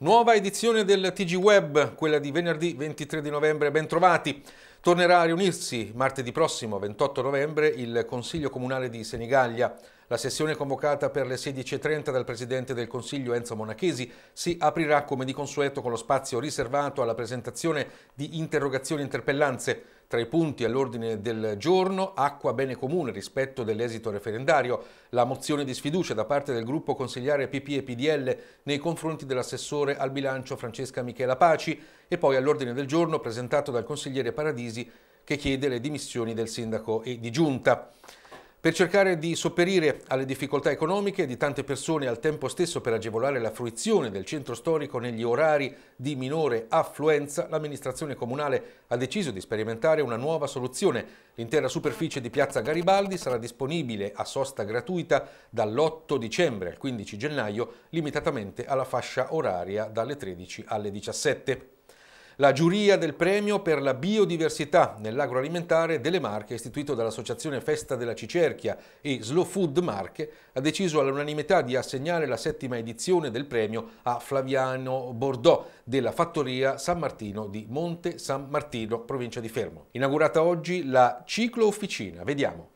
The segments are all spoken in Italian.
Nuova edizione del TG Web, quella di venerdì 23 di novembre, bentrovati. Tornerà a riunirsi martedì prossimo, 28 novembre, il Consiglio Comunale di Senigallia. La sessione convocata per le 16.30 dal Presidente del Consiglio Enzo Monachesi si aprirà come di consueto con lo spazio riservato alla presentazione di interrogazioni e interpellanze. Tra i punti all'ordine del giorno, acqua bene comune rispetto dell'esito referendario, la mozione di sfiducia da parte del gruppo consigliare PP e PDL nei confronti dell'assessore al bilancio Francesca Michela Paci e poi all'ordine del giorno presentato dal consigliere Paradisi che chiede le dimissioni del sindaco e di giunta. Per cercare di sopperire alle difficoltà economiche di tante persone e al tempo stesso per agevolare la fruizione del centro storico negli orari di minore affluenza, l'amministrazione comunale ha deciso di sperimentare una nuova soluzione. L'intera superficie di Piazza Garibaldi sarà disponibile a sosta gratuita dall'8 dicembre al 15 gennaio, limitatamente alla fascia oraria dalle 13 alle 17. La giuria del premio per la biodiversità nell'agroalimentare delle Marche, istituito dall'associazione Festa della Cicerchia e Slow Food Marche, ha deciso all'unanimità di assegnare la settima edizione del premio a Flaviano Bordeaux della fattoria San Martino di Monte San Martino, provincia di Fermo. Inaugurata oggi la ciclo officina. Vediamo.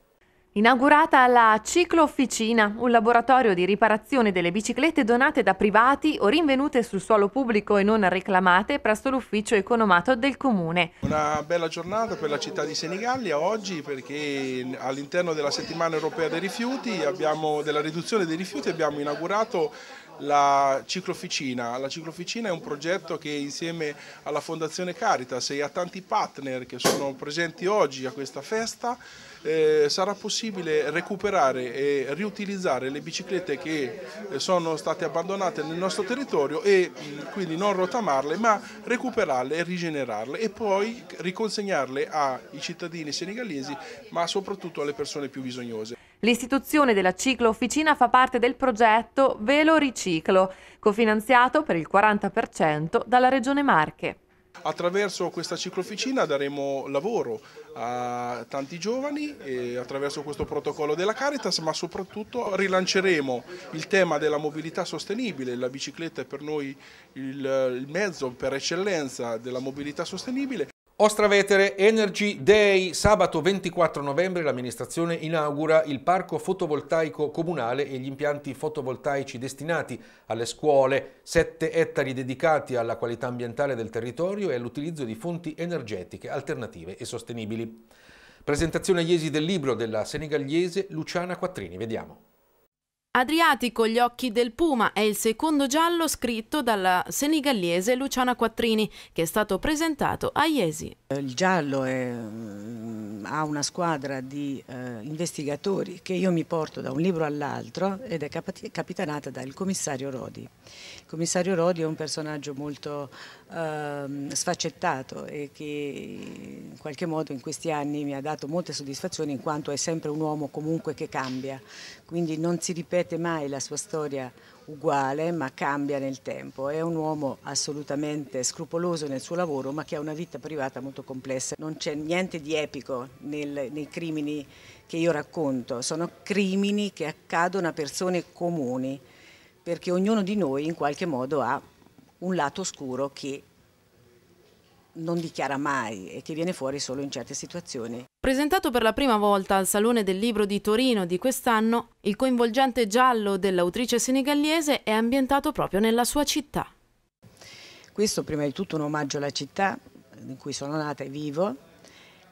Inaugurata la Cicloofficina, un laboratorio di riparazione delle biciclette donate da privati o rinvenute sul suolo pubblico e non reclamate presso l'ufficio economato del comune. Una bella giornata per la città di Senigallia oggi perché all'interno della settimana europea dei rifiuti abbiamo, della riduzione dei rifiuti abbiamo inaugurato la cicloficina. La cicloficina è un progetto che insieme alla Fondazione Caritas e a tanti partner che sono presenti oggi a questa festa eh, sarà possibile recuperare e riutilizzare le biciclette che eh, sono state abbandonate nel nostro territorio e mm, quindi non rotamarle ma recuperarle e rigenerarle e poi riconsegnarle ai cittadini senegalesi ma soprattutto alle persone più bisognose. L'istituzione della ciclo-officina fa parte del progetto Velo Riciclo, cofinanziato per il 40% dalla Regione Marche. Attraverso questa ciclofficina daremo lavoro a tanti giovani attraverso questo protocollo della Caritas, ma soprattutto rilanceremo il tema della mobilità sostenibile. La bicicletta è per noi il mezzo per eccellenza della mobilità sostenibile Ostravetere Energy Day, sabato 24 novembre l'amministrazione inaugura il parco fotovoltaico comunale e gli impianti fotovoltaici destinati alle scuole, 7 ettari dedicati alla qualità ambientale del territorio e all'utilizzo di fonti energetiche alternative e sostenibili. Presentazione agli Iesi del libro della senegalese Luciana Quattrini, vediamo. Adriatico Gli occhi del Puma è il secondo giallo scritto dalla senigallese Luciana Quattrini che è stato presentato a Iesi. Il giallo è, mm, ha una squadra di eh, investigatori che io mi porto da un libro all'altro ed è capitanata dal commissario Rodi. Il commissario Rodi è un personaggio molto eh, sfaccettato e che qualche modo in questi anni mi ha dato molte soddisfazioni in quanto è sempre un uomo comunque che cambia, quindi non si ripete mai la sua storia uguale ma cambia nel tempo, è un uomo assolutamente scrupoloso nel suo lavoro ma che ha una vita privata molto complessa, non c'è niente di epico nel, nei crimini che io racconto, sono crimini che accadono a persone comuni perché ognuno di noi in qualche modo ha un lato oscuro che non dichiara mai e che viene fuori solo in certe situazioni. Presentato per la prima volta al Salone del Libro di Torino di quest'anno, il coinvolgente giallo dell'autrice senegallese è ambientato proprio nella sua città. Questo prima di tutto un omaggio alla città in cui sono nata e vivo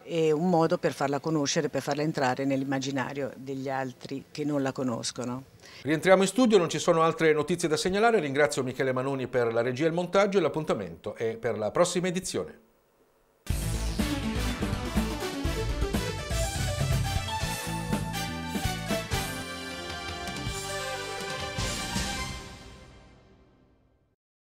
e un modo per farla conoscere, per farla entrare nell'immaginario degli altri che non la conoscono. Rientriamo in studio, non ci sono altre notizie da segnalare, ringrazio Michele Manoni per la regia e il montaggio e l'appuntamento è per la prossima edizione.